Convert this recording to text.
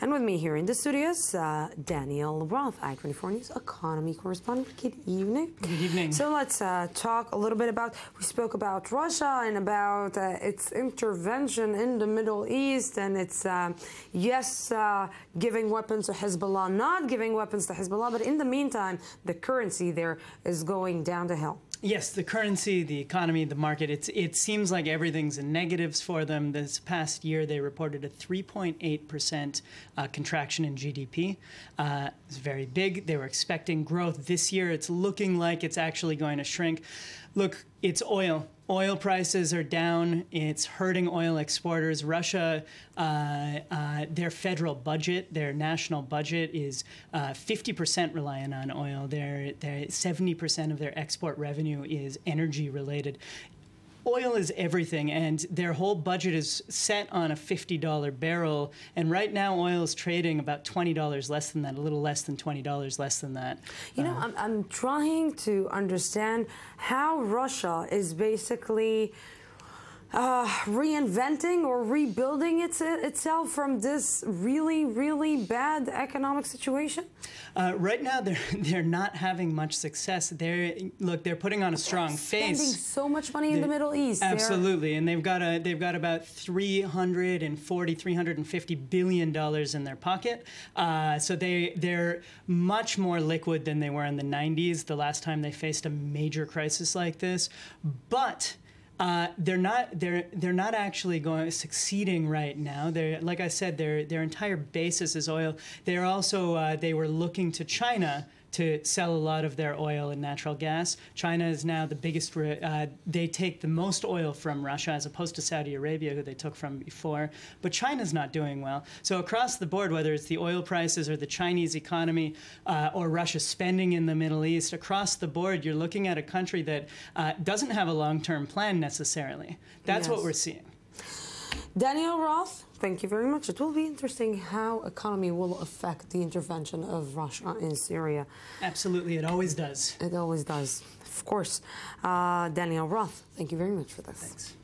And with me here in the studios, uh, Daniel Roth, I-24 News economy correspondent. Good evening. Good evening. So let's uh, talk a little bit about, we spoke about Russia and about uh, its intervention in the Middle East and its, uh, yes, uh, giving weapons to Hezbollah, not giving weapons to Hezbollah, but in the meantime, the currency there is going down the hill. Yes, the currency, the economy, the market, it's, it seems like everything's in negatives for them. This past year, they reported a 3.8% uh, contraction in GDP. Uh, it's very big. They were expecting growth this year. It's looking like it's actually going to shrink. Look, it's oil oil prices are down. It's hurting oil exporters. Russia, uh, uh, their federal budget, their national budget is 50% uh, reliant on oil. Their, 70% of their export revenue is energy related oil is everything, and their whole budget is set on a $50 barrel. And right now, oil is trading about $20 less than that, a little less than $20 less than that. You uh, know, uh-huh. I'm, I'm trying to understand how Russia is basically uh, reinventing or rebuilding its, itself from this really, really bad economic situation? Uh, right now, they're they're not having much success. They're look, they're putting on a strong Spending face. Spending so much money they're, in the Middle East. Absolutely, they're... and they've got a they've got about 340, 350 billion dollars in their pocket. Uh, so they they're much more liquid than they were in the 90s, the last time they faced a major crisis like this. But uh, they're not. They're they're not actually going succeeding right now. they like I said. Their their entire basis is oil. They're also uh, they were looking to China to sell a lot of their oil and natural gas. China is now the biggest, uh, they take the most oil from Russia as opposed to Saudi Arabia, who they took from before. But China's not doing well. So, across the board, whether it's the oil prices or the Chinese economy uh, or Russia spending in the Middle East, across the board, you're looking at a country that uh, doesn't have a long term plan necessarily. That's yes. what we're seeing. Daniel Roth, thank you very much. It will be interesting how economy will affect the intervention of Russia in Syria. Absolutely, it always does. It always does, of course. Uh, Daniel Roth, thank you very much for this. Thanks.